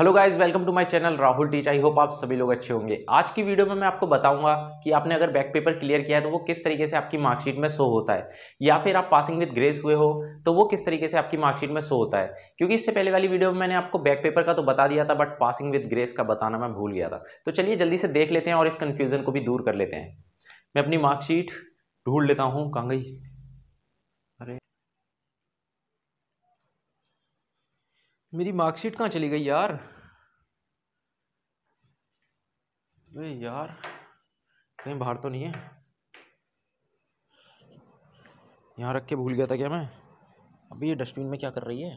hello guys welcome to my channel Rahul teach I hope आप सभी लोग अच्छे होंगे आज की वीडियो में मैं आपको बताऊंगा कि आपने अगर बैक पेपर क्लियर किया है तो वो किस तरीके से आपकी मार्कशीट में शो होता है या फिर आप पासिंग विद ग्रेस हुए हो तो वो किस तरीके से आपकी मार्कशीट में शो होता है क्योंकि इससे पहले वाली वीडियो में मैंने आपको बैक पेपर का तो बता दिया था बट पासिंग विद ग्रेस का बताना मैं भूल गया था तो चलिए जल्दी से देख लेते हैं और इस कन्फ्यूज़न को भी दूर कर लेते हैं मैं अपनी मार्कशीट ढूंढ लेता हूँ कहाँ गई मेरी मार्कशीट कहाँ चली गई यार अरे यार कहीं बाहर तो नहीं है यहाँ रख के भूल गया था क्या मैं अभी ये डस्टबिन में क्या कर रही है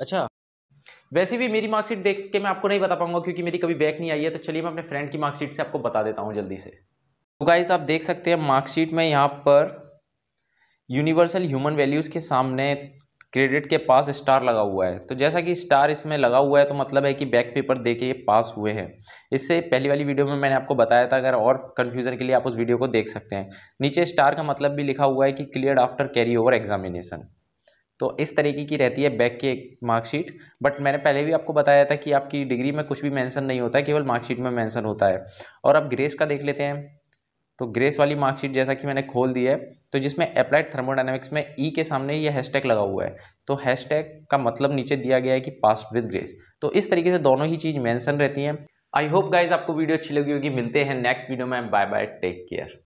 अच्छा वैसे भी मेरी मार्कशीट देख के मैं आपको नहीं बता पाऊंगा क्योंकि मेरी कभी बैक नहीं आई है तो चलिए मैं अपने फ्रेंड की मार्कशीट से आपको बता देता हूँ जल्दी से तो गाइस आप देख सकते हैं मार्कशीट में यहाँ पर यूनिवर्सल ह्यूमन वैल्यूज़ के सामने क्रेडिट के पास स्टार लगा हुआ है तो जैसा कि स्टार इसमें लगा हुआ है तो मतलब है कि बैक पेपर दे के पास हुए हैं इससे पहली वाली वीडियो में मैंने आपको बताया था अगर और कन्फ्यूजन के लिए आप उस वीडियो को देख सकते हैं नीचे स्टार का मतलब भी लिखा हुआ है कि clear after carry over examination तो इस तरीके की रहती है बैक की मार्कशीट बट मैंने पहले भी आपको बताया था कि आपकी डिग्री में कुछ भी मेंशन नहीं होता है केवल मार्कशीट में मेंशन होता है और अब ग्रेस का देख लेते हैं तो ग्रेस वाली मार्कशीट जैसा कि मैंने खोल दी है तो जिसमें अप्लाइड थर्मोडाइनमिक्स में ई e के सामने ये हैशटैग लगा हुआ है तो हैशटैग का मतलब नीचे दिया गया है कि पास्ट विद ग्रेस तो इस तरीके से दोनों ही चीज़ मेंशन रहती हैं आई होप गाइज आपको वीडियो अच्छी लगी होगी मिलते हैं नेक्स्ट वीडियो में बाय बाय टेक केयर